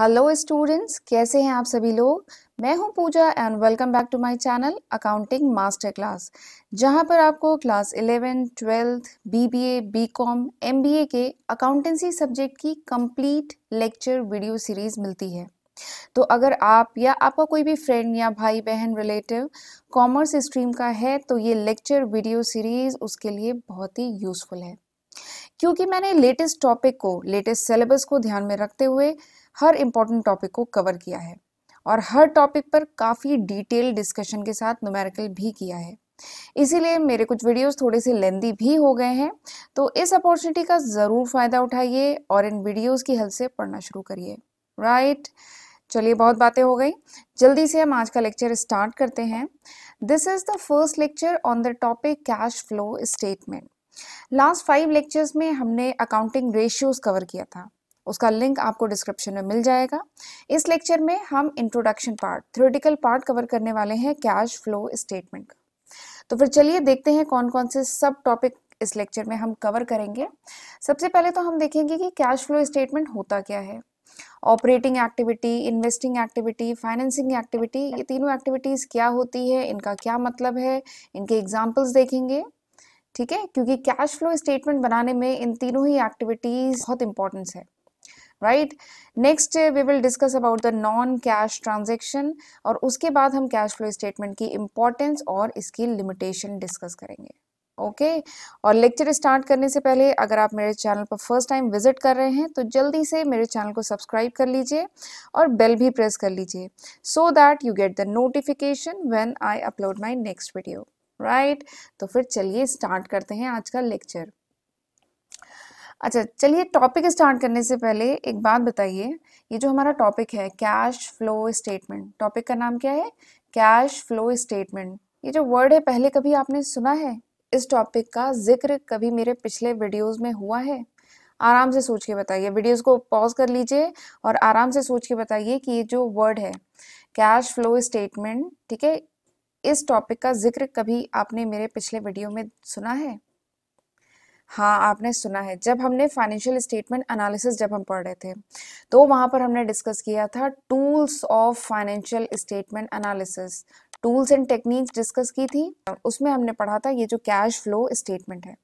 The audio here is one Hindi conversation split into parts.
हेलो स्टूडेंट्स कैसे हैं आप सभी लोग मैं हूं Pooja and welcome back to my channel accounting master class जहां पर आपको class 11, twelfth BBA, BCom, MBA के अकाउंटेंसी सब्जेक्ट की कंप्लीट लेक्चर वीडियो सीरीज मिलती है तो अगर आप या आपका कोई भी फ्रेंड या भाई बहन रिलेटिव कॉमर्स स्ट्रीम का है तो ये लेक्चर वीडियो सीरीज़ उसके लिए बहुत ही यूज़फुल है क्योंकि मैंने लेटेस्ट टॉपिक को लेटेस्ट सिलेबस को ध्यान में रखते हुए हर इम्पॉर्टेंट टॉपिक को कवर किया है और हर टॉपिक पर काफ़ी डिटेल डिस्कशन के साथ नुमेरिकल भी किया है इसीलिए मेरे कुछ वीडियोस थोड़े से लेंदी भी हो गए हैं तो इस अपॉर्चुनिटी का ज़रूर फ़ायदा उठाइए और इन वीडियोस की हेल्प से पढ़ना शुरू करिए राइट चलिए बहुत बातें हो गई जल्दी से हम आज का लेक्चर स्टार्ट करते हैं this is the first lecture on the topic cash flow statement last five lectures में हमने अकाउंटिंग रेशियोज़ कवर किया था उसका लिंक आपको डिस्क्रिप्शन में मिल जाएगा इस लेक्चर में हम introduction part theoretical part cover करने वाले हैं कैश फ्लो स्टेटमेंट का तो फिर चलिए देखते हैं कौन कौन से सब टॉपिक इस लेक्चर में हम कवर करेंगे सबसे पहले तो हम देखेंगे कि कैश फ्लो स्टेटमेंट होता क्या है operating activity investing activity financing activity ये तीनों एक्टिविटीज़ क्या होती है इनका क्या मतलब है इनके एग्जाम्पल्स देखेंगे ठीक है क्योंकि कैश फ्लो स्टेटमेंट बनाने में इन तीनों ही एक्टिविटीज़ बहुत इंपॉर्टेंस है right next we will discuss about the non cash transaction और उसके बाद हम कैश फ्लो स्टेटमेंट की इम्पोर्टेंस और इसकी लिमिटेशन डिस्कस करेंगे ओके okay? और लेक्चर स्टार्ट करने से पहले अगर आप मेरे चैनल पर फर्स्ट टाइम विजिट कर रहे हैं तो जल्दी से मेरे चैनल को सब्सक्राइब कर लीजिए और बेल भी प्रेस कर लीजिए so that you get the notification when I upload my next video right तो फिर चलिए स्टार्ट करते हैं आज का लेक्चर अच्छा चलिए टॉपिक स्टार्ट करने से पहले एक बात बताइए ये जो हमारा टॉपिक है कैश फ्लो स्टेटमेंट टॉपिक का नाम क्या है कैश फ्लो स्टेटमेंट ये जो वर्ड है पहले कभी आपने सुना है इस टॉपिक का जिक्र कभी मेरे पिछले वीडियोस में हुआ है आराम से सोच के बताइए वीडियोस को पॉज कर लीजिए और आराम से सोच के बताइए कि ये जो वर्ड है कैश फ्लो स्टेटमेंट ठीक है इस टॉपिक का जिक्र कभी आपने मेरे पिछले वीडियो में सुना है हाँ आपने सुना है जब हमने फाइनेंशियल स्टेटमेंट एनालिसिस जब हम पढ़ रहे थे तो वहाँ पर हमने डिस्कस किया था tools of financial statement analysis tools and techniques discuss की थी उसमें हमने पढ़ा था ये जो कैश फ्लो स्टेटमेंट है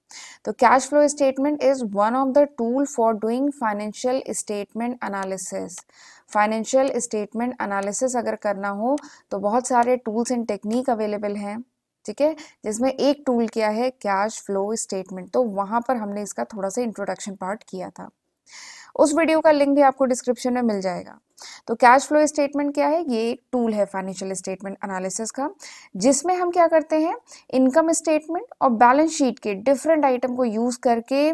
तो cash flow statement is one of the tool for doing financial statement analysis financial statement analysis अगर करना हो तो बहुत सारे टूल्स एंड टेक्निक अवेलेबल हैं ठीक है जिसमें एक टूल क्या है कैश फ्लो स्टेटमेंट तो वहां पर हमने इसका थोड़ा सा इंट्रोडक्शन पार्ट किया था उस वीडियो का लिंक भी आपको डिस्क्रिप्शन में मिल जाएगा तो कैश फ्लो स्टेटमेंट क्या है ये एक टूल है फाइनेंशियल स्टेटमेंट एनालिसिस का जिसमें हम क्या करते हैं इनकम स्टेटमेंट और बैलेंस शीट के डिफरेंट आइटम को यूज़ करके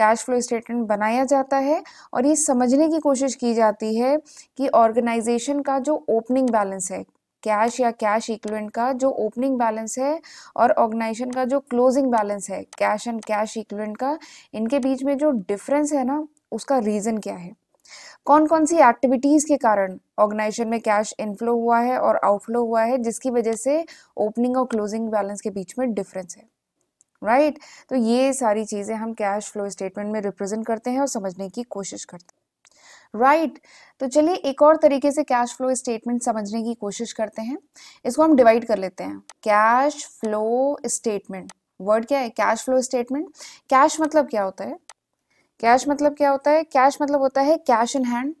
कैश फ्लो स्टेटमेंट बनाया जाता है और ये समझने की कोशिश की जाती है कि ऑर्गेनाइजेशन का जो ओपनिंग बैलेंस है कैश या कैश इक्वलेंट का जो ओपनिंग बैलेंस है और ऑर्गेनाइजेशन का जो क्लोजिंग बैलेंस है कैश एंड कैश इक्वलेंट का इनके बीच में जो डिफरेंस है ना उसका रीज़न क्या है कौन कौन सी एक्टिविटीज़ के कारण ऑर्गेनाइजेशन में कैश इनफ्लो हुआ है और आउटफ्लो हुआ है जिसकी वजह से ओपनिंग और क्लोजिंग बैलेंस के बीच में डिफरेंस है राइट right? तो ये सारी चीज़ें हम कैश फ्लो स्टेटमेंट में रिप्रेजेंट करते हैं और समझने की कोशिश करते हैं राइट right. तो चलिए एक और तरीके से कैश फ्लो स्टेटमेंट समझने की कोशिश करते हैं इसको हम डिवाइड कर लेते हैं कैश फ्लो स्टेटमेंट वर्ड क्या है कैश फ्लो स्टेटमेंट कैश मतलब क्या होता है कैश मतलब क्या होता है कैश मतलब होता है कैश इन हैंड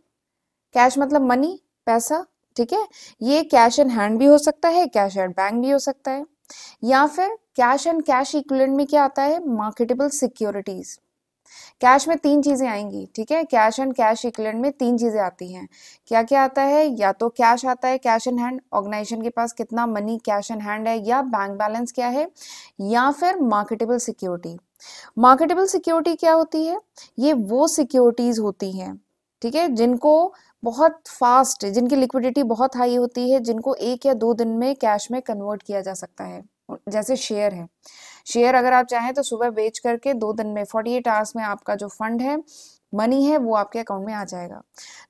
कैश मतलब मनी पैसा ठीक है ये कैश इन हैंड भी हो सकता है कैश एट बैंक भी हो सकता है या फिर कैश एंड कैश इक्वलेंट में क्या आता है मार्केटेबल सिक्योरिटीज कैश में तीन चीज़ें आएंगी ठीक है कैश एंड कैश इक्वलेंट में तीन चीज़ें आती हैं क्या क्या आता है या तो कैश आता है कैश इन हैंड ऑर्गेनाइजेशन के पास कितना मनी कैश इन हैंड है या बैंक बैलेंस क्या है या फिर मार्केटेबल सिक्योरिटी मार्केटेबल सिक्योरिटी क्या होती है ये वो सिक्योरिटीज़ होती हैं ठीक है जिनको बहुत फास्ट जिनकी लिक्विडिटी बहुत हाई होती है जिनको एक या दो दिन में कैश में कन्वर्ट किया जा सकता है जैसे शेयर है शेयर अगर आप चाहें तो सुबह बेच करके दो दिन में फोर्टी एट आवर्स में आपका जो फंड है मनी है वो आपके अकाउंट में आ जाएगा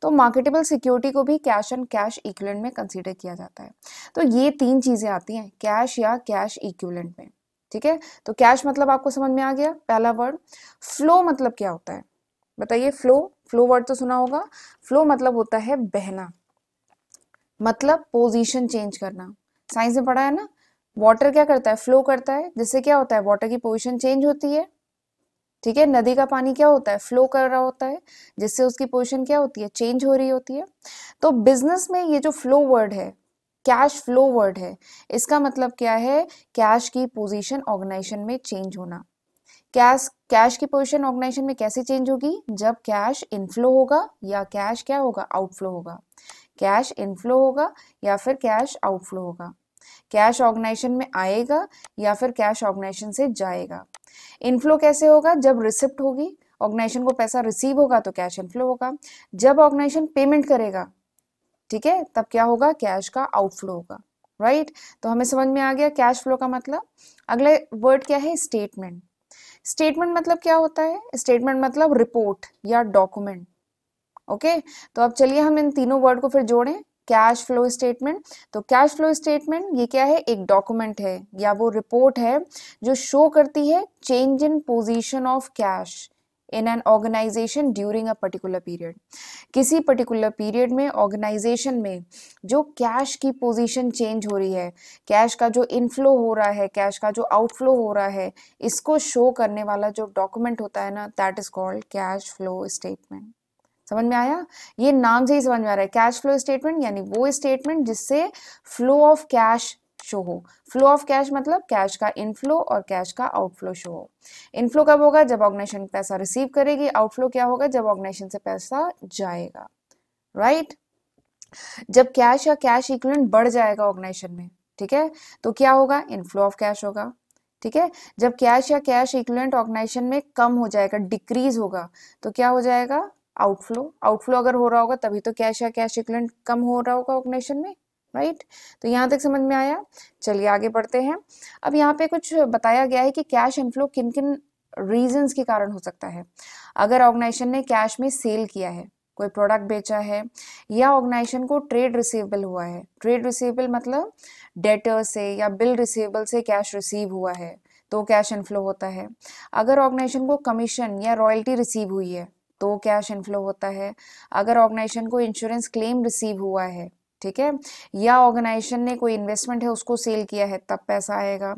तो मार्केटेबल सिक्योरिटी को भी कैश एंड कैश इक्वलेंट में कंसीडर किया जाता है तो ये तीन चीज़ें आती हैं कैश या कैश इक्वलेंट में ठीक है तो कैश मतलब आपको समझ में आ गया पहला वर्ड फ्लो मतलब क्या होता है बताइए फ्लो फ्लो वर्ड तो सुना होगा फ्लो मतलब होता है बहना मतलब पोजीशन चेंज करना साइंस में पढ़ा है ना वाटर क्या करता है फ्लो करता है जिससे क्या होता है वाटर की पोजिशन चेंज होती है ठीक है नदी का पानी क्या होता है फ्लो कर रहा होता है जिससे उसकी पोजिशन क्या होती है चेंज हो रही होती है तो बिजनेस में ये जो फ्लो वर्ड है कैश फ्लो वर्ड है इसका मतलब क्या है कैश की पोजीशन ऑर्गेनाइजेशन में चेंज होना कैश कैश की पोजीशन ऑर्गेनाइजेशन में कैसे चेंज होगी जब कैश इनफ्लो होगा या कैश क्या होगा आउटफ्लो होगा कैश इनफ्लो होगा या फिर कैश आउटफ्लो होगा कैश ऑर्गेनाइजेशन में आएगा या फिर कैश ऑर्गेनाइजेशन से जाएगा इनफ्लो कैसे होगा जब रिसिप्ट होगी ऑर्गेनाइजेशन को पैसा रिसीव होगा तो कैश इनफ्लो होगा जब ऑर्गेनाइजेशन पेमेंट करेगा ठीक है तब क्या होगा कैश का आउटफ्लो होगा राइट right? तो हमें समझ में आ गया कैश फ्लो का मतलब अगले वर्ड क्या है स्टेटमेंट स्टेटमेंट मतलब क्या होता है स्टेटमेंट मतलब रिपोर्ट या डॉक्यूमेंट ओके okay? तो अब चलिए हम इन तीनों वर्ड को फिर जोड़ें कैश फ्लो स्टेटमेंट तो कैश फ्लो स्टेटमेंट ये क्या है एक डॉक्यूमेंट है या वो रिपोर्ट है जो शो करती है change in position of cash in an organisation during a particular period किसी पर्टिकुलर पीरियड में ऑर्गेनाइजेशन में जो कैश की पोजीशन चेंज हो रही है कैश का जो इनफ्लो हो रहा है कैश का जो आउटफ्लो हो रहा है इसको शो करने वाला जो डॉक्यूमेंट होता है ना that is called cash flow statement समझ में आया ये नाम से ही समझ में आ रहा है कैश फ्लो स्टेटमेंट यानी वो स्टेटमेंट जिससे फ्लो ऑफ कैश शो हो फ्लो ऑफ कैश मतलब कैश का इनफ्लो और कैश का आउटफ्लो शो हो इनफ्लो कब होगा जब ऑर्गेनाइजेशन पैसा रिसीव करेगी आउटफ्लो क्या होगा जब ऑर्गेनाइजेशन से पैसा जाएगा राइट right? जब कैश या कैश इक्विवेलेंट बढ़ जाएगा ऑर्गेनाइजेशन में ठीक है तो क्या होगा इनफ्लो ऑफ कैश होगा ठीक है जब कैश या कैश इक्विवेलेंट ऑर्गेनाइजेशन में कम हो जाएगा डिक्रीज होगा तो क्या हो जाएगा आउटफ्लो आउटफ्लो अगर हो रहा होगा तभी तो कैश या कैश इक्वलेंट कम हो रहा होगा ऑर्गनेशन में राइट right? तो यहाँ तक समझ में आया चलिए आगे बढ़ते हैं अब यहाँ पे कुछ बताया गया है कि कैश इनफ्लो किन किन रीजंस के कारण हो सकता है अगर ऑर्गेनाइजेशन ने कैश में सेल किया है कोई प्रोडक्ट बेचा है या ऑर्गेनाइजेशन को ट्रेड रिसीवेबल हुआ है ट्रेड रिसीवेबल मतलब डेटर से या बिल रिसीवेबल से कैश रिसीव हुआ है तो कैश इनफ्लो होता है अगर ऑर्गेनाइजेशन को कमीशन या रॉयल्टी रिसीव हुई है तो कैश इनफ्लो होता है अगर ऑर्गेनाइजेशन को इंश्योरेंस क्लेम रिसीव हुआ है ठीक है या ऑर्गेनाइजेशन ने कोई इन्वेस्टमेंट है उसको सेल किया है तब पैसा आएगा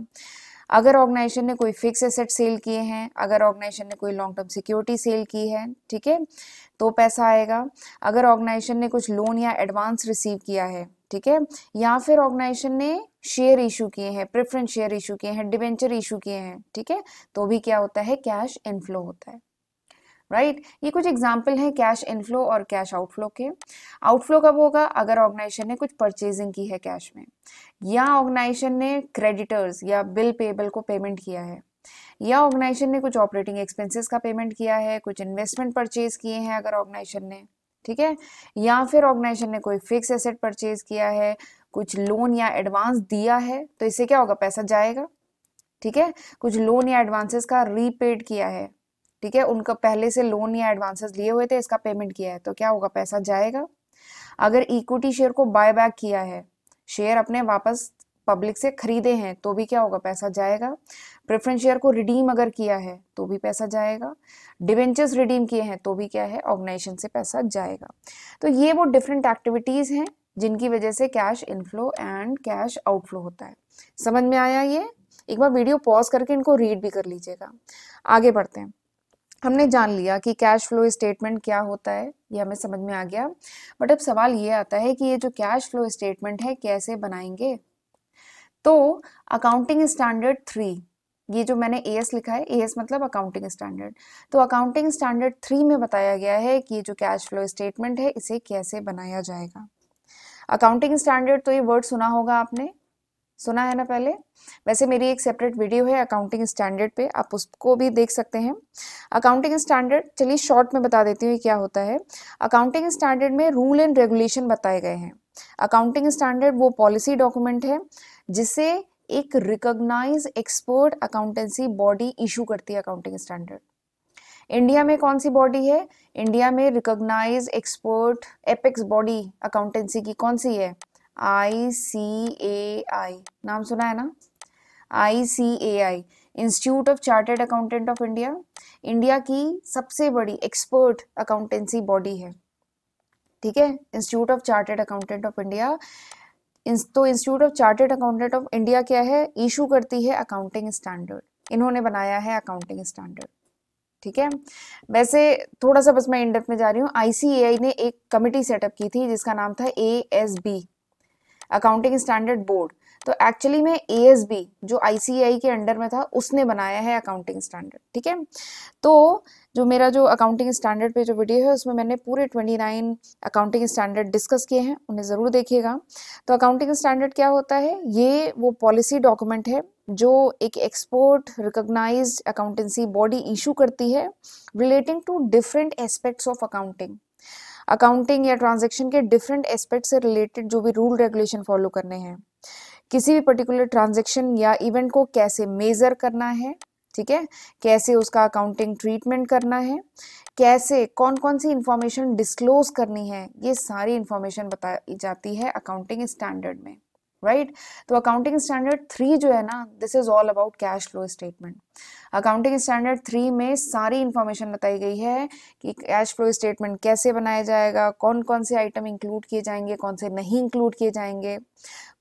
अगर ऑर्गेनाइजेशन ने कोई फिक्स एसेट सेल किए हैं अगर ऑर्गेनाइजेशन ने कोई लॉन्ग टर्म सिक्योरिटी सेल की है ठीक है तो पैसा आएगा अगर ऑर्गेनाइजेशन ने कुछ लोन या एडवांस रिसीव किया है ठीक है या फिर ऑर्गेनाइजेशन ने शेयर इशू किए हैं प्रेफरेंस शेयर इशू किए हैं डिवेंचर इशू किए हैं ठीक है तो भी क्या होता है कैश इनफ्लो होता है राइट right? ये कुछ एग्जाम्पल हैं कैश इनफ्लो और कैश आउटफ्लो के आउटफ्लो कब होगा अगर ऑर्गेनाइजेशन ने कुछ परचेजिंग की है कैश में या ऑर्गेनाइजेशन ने क्रेडिटर्स या बिल पेबल को पेमेंट किया है या ऑर्गेनाइजेशन ने कुछ ऑपरेटिंग एक्सपेंसेस का पेमेंट किया है कुछ इन्वेस्टमेंट परचेज किए हैं अगर ऑर्गेनाइजेशन ने ठीक है या फिर ऑर्गेनाइजेशन ने कोई फिक्स एसेट परचेज किया है कुछ लोन या एडवांस दिया है तो इससे क्या होगा पैसा जाएगा ठीक है कुछ लोन या एडवांसेस का रीपेड किया है ठीक है उनका पहले से लोन या एडवांसेस लिए हुए थे इसका पेमेंट किया है तो क्या होगा पैसा जाएगा अगर इक्विटी शेयर को बाय बैक किया है शेयर अपने वापस पब्लिक से खरीदे हैं तो भी क्या होगा पैसा जाएगा प्रेफरेंस शेयर को रिडीम अगर किया है तो भी पैसा जाएगा डिवेंचर्स रिडीम किए हैं तो भी क्या है ऑर्गेनाइजेशन से पैसा जाएगा तो ये वो डिफरेंट एक्टिविटीज़ हैं जिनकी वजह से cash inflow and cash outflow होता है समझ में आया ये एक बार वीडियो पॉज करके इनको रीड भी कर लीजिएगा आगे बढ़ते हैं हमने जान लिया कि कैश फ्लो स्टेटमेंट क्या होता है ये हमें समझ में आ गया बट अब सवाल ये आता है कि ये जो कैश फ्लो स्टेटमेंट है कैसे बनाएंगे तो अकाउंटिंग स्टैंडर्ड थ्री ये जो मैंने ए एस लिखा है ए एस मतलब अकाउंटिंग स्टैंडर्ड तो अकाउंटिंग स्टैंडर्ड थ्री में बताया गया है कि ये जो कैश फ्लो स्टेटमेंट है इसे कैसे बनाया जाएगा अकाउंटिंग स्टैंडर्ड तो ये वर्ड सुना होगा आपने सुना है ना पहले वैसे मेरी एक सेपरेट वीडियो है अकाउंटिंग स्टैंडर्ड पे आप उसको भी देख सकते हैं अकाउंटिंग स्टैंडर्ड चलिए शॉर्ट में बता देती हूँ क्या होता है अकाउंटिंग स्टैंडर्ड में रूल एंड रेगुलेशन बताए गए हैं अकाउंटिंग स्टैंडर्ड वो पॉलिसी डॉक्यूमेंट है जिसे एक recognise expert accountancy body issue करती है अकाउंटिंग स्टैंडर्ड इंडिया में कौन सी बॉडी है इंडिया में recognise expert apex body accountancy की कौन सी है आई सी ए आई नाम सुना है ना I C A I institute of chartered accountant of India India की सबसे बड़ी एक्सपर्ट अकाउंटेंसी बॉडी है ठीक है institute of chartered accountant of India तो institute of chartered accountant of India क्या है इशू करती है अकाउंटिंग स्टैंडर्ड इन्होंने बनाया है अकाउंटिंग स्टैंडर्ड ठीक है वैसे थोड़ा सा बस मैं इंडेप में जा रही हूँ आईसीएआई ने एक कमिटी सेटअप की थी जिसका नाम था A S B accounting standard board तो एक्चुअली में ए जो आई के अंडर में था उसने बनाया है अकाउंटिंग स्टैंडर्ड ठीक है तो जो मेरा जो अकाउंटिंग स्टैंडर्ड पे जो वीडियो है उसमें मैंने पूरे 29 अकाउंटिंग स्टैंडर्ड डिस्कस किए हैं उन्हें ज़रूर देखिएगा तो अकाउंटिंग स्टैंडर्ड क्या होता है ये वो पॉलिसी डॉक्यूमेंट है जो एक expert recognise accountancy body issue करती है relating to different aspects of accounting accounting या ट्रांजेक्शन के डिफरेंट एस्पेक्ट से रिलेटेड जो भी रूल रेगुलेशन फॉलो करने हैं किसी भी पर्टिकुलर ट्रांजेक्शन या इवेंट को कैसे मेज़र करना है ठीक है कैसे उसका अकाउंटिंग ट्रीटमेंट करना है कैसे कौन कौन सी इंफॉर्मेशन डिस्क्लोज करनी है ये सारी इंफॉर्मेशन बताई जाती है अकाउंटिंग स्टैंडर्ड में राइट तो अकाउंटिंग स्टैंडर्ड थ्री जो है ना this is all about cash flow statement accounting standard three में सारी इंफॉर्मेशन बताई गई है कि कैश फ्लो स्टेटमेंट कैसे बनाया जाएगा कौन कौन से आइटम इंक्लूड किए जाएंगे कौन से नहीं इंक्लूड किए जाएंगे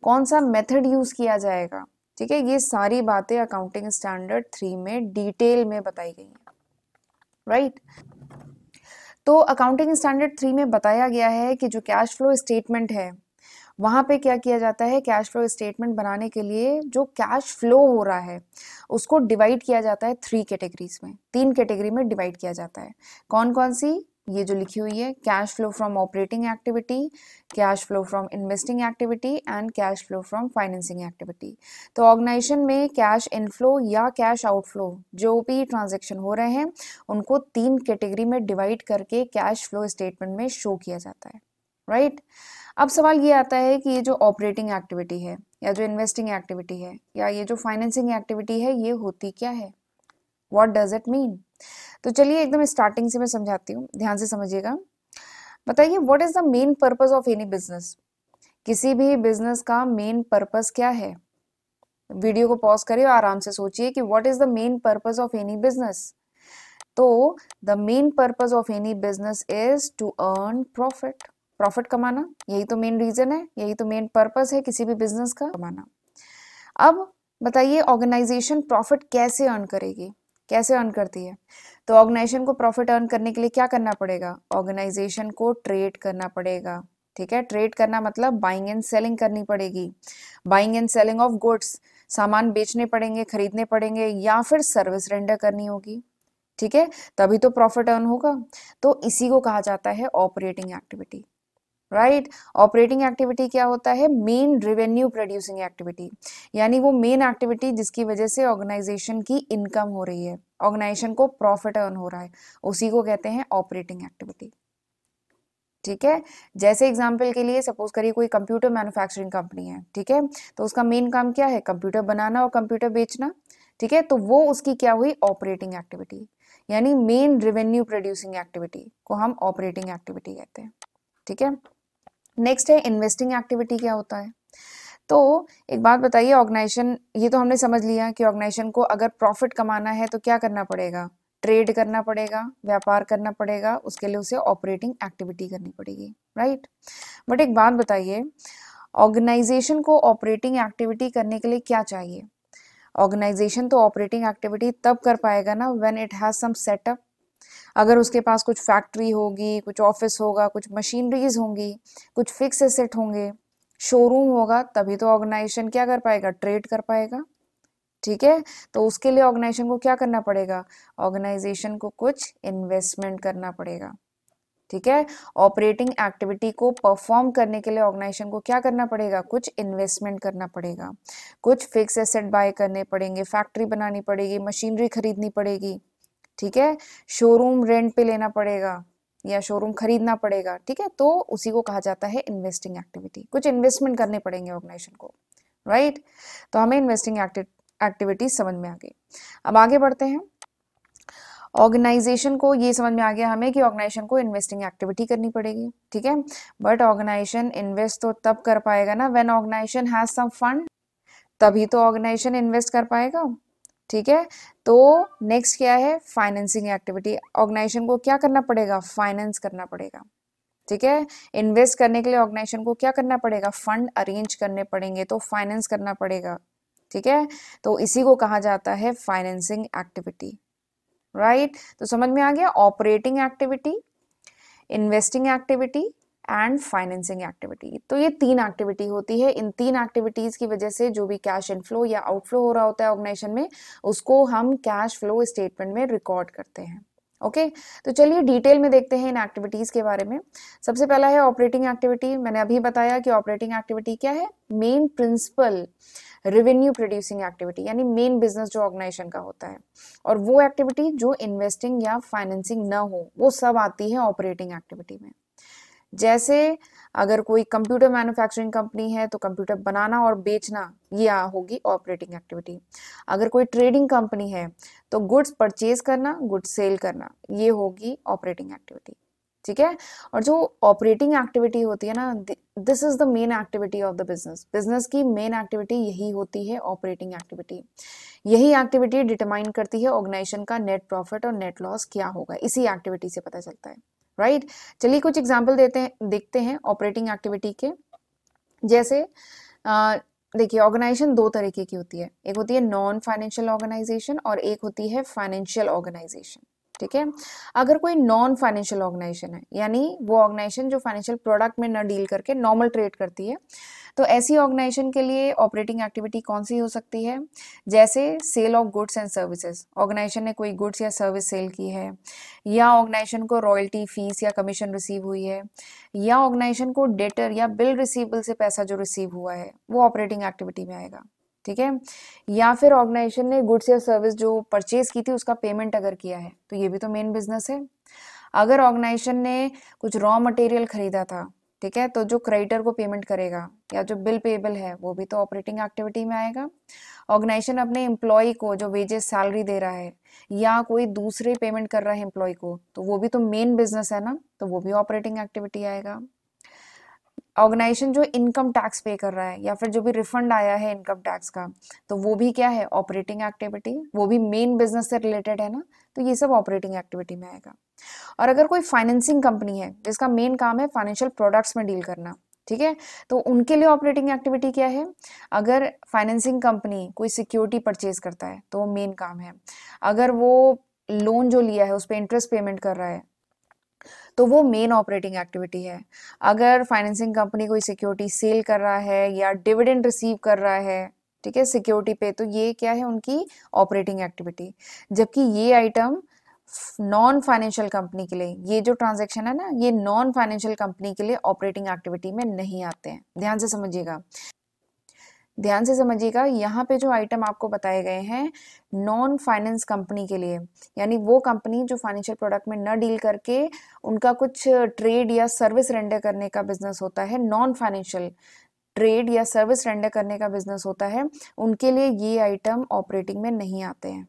कौन सा मेथड यूज़ किया जाएगा ठीक है ये सारी बातें अकाउंटिंग स्टैंडर्ड थ्री में डिटेल में बताई गई हैं राइट right? तो अकाउंटिंग स्टैंडर्ड थ्री में बताया गया है कि जो कैश फ्लो स्टेटमेंट है वहाँ पे क्या किया जाता है कैश फ्लो स्टेटमेंट बनाने के लिए जो कैश फ्लो हो रहा है उसको डिवाइड किया जाता है थ्री कैटेगरीज में तीन कैटेगरी में डिवाइड किया जाता है कौन कौन सी ये जो लिखी हुई है cash flow from operating activity cash flow from investing activity and cash flow from financing activity तो ऑर्गेनाइजेशन में कैश इनफ्लो या कैश आउटफ्लो जो भी ट्रांजेक्शन हो रहे हैं उनको तीन कैटेगरी में डिवाइड करके कैश फ्लो स्टेटमेंट में शो किया जाता है राइट right? अब सवाल ये आता है कि ये जो ऑपरेटिंग एक्टिविटी है या जो इन्वेस्टिंग एक्टिविटी है या ये जो फाइनेंसिंग एक्टिविटी है ये होती क्या है वॉट डज इट मीन तो चलिए एकदम स्टार्टिंग से मैं समझाती हूँ ध्यान से समझिएगा बताइए what is the main purpose of any business किसी भी बिजनेस का मेन पर्पज क्या है वीडियो को पॉज करिए और आराम से सोचिए कि what is the main purpose of any business तो the main purpose of any business is to earn profit profit कमाना यही तो मेन रीज़न है यही तो मेन पर्पज़ है किसी भी बिजनेस का कमाना अब बताइए ऑर्गेनाइजेशन प्रॉफिट कैसे अर्न करेगी कैसे अर्न करती है तो ऑर्गेनाइजेशन को प्रॉफिट अर्न करने के लिए क्या करना पड़ेगा ऑर्गेनाइजेशन को ट्रेड करना पड़ेगा ठीक है ट्रेड करना मतलब बाइंग एंड सेलिंग करनी पड़ेगी buying and selling of goods सामान बेचने पड़ेंगे खरीदने पड़ेंगे या फिर सर्विस रेंडर करनी होगी ठीक है तभी तो प्रॉफिट अर्न होगा तो इसी को कहा जाता है operating activity right operating activity क्या होता है मेन रेवेन्यू प्रोड्यूसिंग एक्टिविटी यानी वो मेन एक्टिविटी जिसकी वजह से ऑर्गेनाइजेशन की इनकम हो रही है ऑर्गेनाइजेशन को प्रॉफिट अर्न हो रहा है उसी को कहते हैं ऑपरेटिंग एक्टिविटी ठीक है जैसे एग्जाम्पल के लिए सपोज करिए कोई कंप्यूटर मैन्युफैक्चरिंग कंपनी है ठीक है तो उसका मेन काम क्या है कंप्यूटर बनाना और कंप्यूटर बेचना ठीक है तो वो उसकी क्या हुई ऑपरेटिंग एक्टिविटी यानी मेन रेवेन्यू प्रोड्यूसिंग एक्टिविटी को हम ऑपरेटिंग एक्टिविटी कहते हैं ठीक है नेक्स्ट है इन्वेस्टिंग एक्टिविटी क्या होता है तो एक बात बताइए ऑर्गेनाइजेशन ये तो हमने समझ लिया कि ऑर्गेनाइजेशन को अगर प्रॉफिट कमाना है तो क्या करना पड़ेगा ट्रेड करना पड़ेगा व्यापार करना पड़ेगा उसके लिए उसे ऑपरेटिंग एक्टिविटी करनी पड़ेगी राइट बट एक बात बताइए ऑर्गेनाइजेशन को ऑपरेटिंग एक्टिविटी करने के लिए क्या चाहिए ऑर्गेनाइजेशन तो ऑपरेटिंग एक्टिविटी तब कर पाएगा ना when it has some setup अगर उसके पास कुछ फैक्ट्री होगी कुछ ऑफिस होगा कुछ मशीनरीज होंगी कुछ फिक्स एसेट होंगे शोरूम होगा तभी तो ऑर्गेनाइजेशन क्या कर पाएगा ट्रेड कर पाएगा ठीक है तो उसके लिए ऑर्गेनाइजेशन को क्या करना पड़ेगा ऑर्गेनाइजेशन को कुछ इन्वेस्टमेंट करना पड़ेगा ठीक है ऑपरेटिंग एक्टिविटी को परफॉर्म करने के लिए ऑर्गेनाइजेशन को क्या करना पड़ेगा कुछ इन्वेस्टमेंट करना पड़ेगा कुछ फिक्स एसेट बाय करने पड़ेंगे फैक्ट्री बनानी पड़ेगी मशीनरी खरीदनी पड़ेगी ठीक है शोरूम रेंट पे लेना पड़ेगा या शोरूम खरीदना पड़ेगा ठीक है तो उसी को कहा जाता है इन्वेस्टिंग एक्टिविटी कुछ इन्वेस्टमेंट करने पड़ेंगे ऑर्गेनाइजेशन को राइट तो हमें इन्वेस्टिंग एक्टिविटीज समझ में आ गई अब आगे बढ़ते हैं ऑर्गेनाइजेशन को ये समझ में आ गया हमें कि ऑर्गेनाइजेशन को इन्वेस्टिंग एक्टिविटी करनी पड़ेगी ठीक है बट ऑर्गेनाइजेशन इन्वेस्ट तो तब कर पाएगा ना when organization has some fund तभी तो ऑर्गेनाइजेशन इन्वेस्ट कर पाएगा ठीक है तो नेक्स्ट क्या है फाइनेंसिंग एक्टिविटी ऑर्गेनाइजेशन को क्या करना पड़ेगा फाइनेंस करना पड़ेगा ठीक है इन्वेस्ट करने के लिए ऑर्गेनाइजेशन को क्या करना पड़ेगा फंड अरेंज करने पड़ेंगे तो फाइनेंस करना पड़ेगा ठीक है तो इसी को कहा जाता है फाइनेंसिंग एक्टिविटी राइट तो समझ में आ गया operating activity investing activity and financing activity तो ये तीन एक्टिविटी होती है इन तीन एक्टिविटीज़ की वजह से जो भी कैश इनफ्लो या आउटफ्लो हो रहा होता है ऑर्गेनाइजेशन में उसको हम कैश फ्लो स्टेटमेंट में रिकॉर्ड करते हैं ओके okay? तो चलिए डिटेल में देखते हैं इन एक्टिविटीज़ के बारे में सबसे पहला है ऑपरेटिंग एक्टिविटी मैंने अभी बताया कि ऑपरेटिंग एक्टिविटी क्या है main principal revenue producing activity यानी मेन बिजनेस जो ऑर्गेनाइजेशन का होता है और वो एक्टिविटी जो इन्वेस्टिंग या फाइनेंसिंग ना हो वो सब आती है ऑपरेटिंग एक्टिविटी में जैसे अगर कोई कंप्यूटर मैन्युफैक्चरिंग कंपनी है तो कंप्यूटर बनाना और बेचना ये होगी ऑपरेटिंग एक्टिविटी अगर कोई ट्रेडिंग कंपनी है तो गुड्स परचेज करना गुड्स सेल करना ये होगी ऑपरेटिंग एक्टिविटी ठीक है और जो ऑपरेटिंग एक्टिविटी होती है ना this is the main activity of the business business की मेन एक्टिविटी यही होती है ऑपरेटिंग एक्टिविटी यही एक्टिविटी डिटरमाइन करती है ऑर्गेनाइजेशन का नेट प्रॉफिट और नेट लॉस क्या होगा इसी एक्टिविटी से पता चलता है राइट right? चलिए कुछ एग्जाम्पल देते हैं देखते हैं ऑपरेटिंग एक्टिविटी के जैसे देखिए ऑर्गेनाइजेशन दो तरीके की होती है एक होती है नॉन फाइनेंशियल ऑर्गेनाइजेशन और एक होती है फाइनेंशियल ऑर्गेनाइजेशन ठीक है अगर कोई नॉन फाइनेंशियल ऑर्गेनाइजेशन है यानी वो ऑर्गेनाइजेशन जो फाइनेंशियल प्रोडक्ट में ना डील करके नॉर्मल ट्रेड करती है तो ऐसी ऑर्गेनाइजेशन के लिए ऑपरेटिंग एक्टिविटी कौन सी हो सकती है जैसे sale of goods and services organization ने कोई गुड्स या सर्विस सेल की है या ऑर्गेनाइजेशन को रॉयल्टी फीस या कमीशन रिसीव हुई है या ऑर्गेनाइजेशन को डेटर या बिल रिसीवल से पैसा जो रिसीव हुआ है वो ऑपरेटिंग एक्टिविटी में आएगा ठीक है या फिर ऑर्गेनाइजेशन ने गुड्स या सर्विस जो परचेज की थी उसका पेमेंट अगर किया है तो ये भी तो मेन बिजनेस है अगर ऑर्गेनाइजेशन ने कुछ रॉ मटेरियल खरीदा था ठीक है तो जो क्रेडिटर को पेमेंट करेगा या जो बिल पेबल है वो भी तो ऑपरेटिंग एक्टिविटी में आएगा ऑर्गेनाइजेशन अपने एम्प्लॉय को जो वेजेस सैलरी दे रहा है या कोई दूसरे पेमेंट कर रहा है एम्प्लॉय को तो वो भी तो मेन बिजनेस है ना तो वो भी ऑपरेटिंग एक्टिविटी आएगा ऑर्गेनाइजेशन जो इनकम टैक्स पे कर रहा है या फिर जो भी रिफंड आया है इनकम टैक्स का तो वो भी क्या है ऑपरेटिंग एक्टिविटी वो भी मेन बिजनेस से रिलेटेड है ना तो ये सब ऑपरेटिंग एक्टिविटी में आएगा और अगर कोई फाइनेंसिंग कंपनी है जिसका मेन काम है फाइनेंशियल प्रोडक्ट्स में डील करना ठीक है तो उनके लिए ऑपरेटिंग एक्टिविटी क्या है अगर फाइनेंसिंग कंपनी कोई सिक्योरिटी परचेज करता है तो वो मेन काम है अगर वो लोन जो लिया है उस पर इंटरेस्ट पेमेंट कर रहा है तो वो मेन ऑपरेटिंग एक्टिविटी है अगर फाइनेंसिंग कंपनी कोई सिक्योरिटी सेल कर रहा है या डिविडेंड रिसीव कर रहा है ठीक है सिक्योरिटी पे तो ये क्या है उनकी ऑपरेटिंग एक्टिविटी जबकि ये आइटम नॉन फाइनेंशियल कंपनी के लिए ये जो ट्रांजेक्शन है ना ये नॉन फाइनेंशियल कंपनी के लिए ऑपरेटिंग एक्टिविटी में नहीं आते हैं ध्यान से समझिएगा ध्यान से समझिएगा यहाँ पे जो आइटम आपको बताए गए हैं नॉन फाइनेंस कंपनी के लिए यानी वो कंपनी जो फाइनेंशियल प्रोडक्ट में न डील करके उनका कुछ ट्रेड या सर्विस रेंडर करने का बिजनेस होता है नॉन फाइनेंशियल ट्रेड या सर्विस रेंडर करने का बिजनेस होता है उनके लिए ये आइटम ऑपरेटिंग में नहीं आते हैं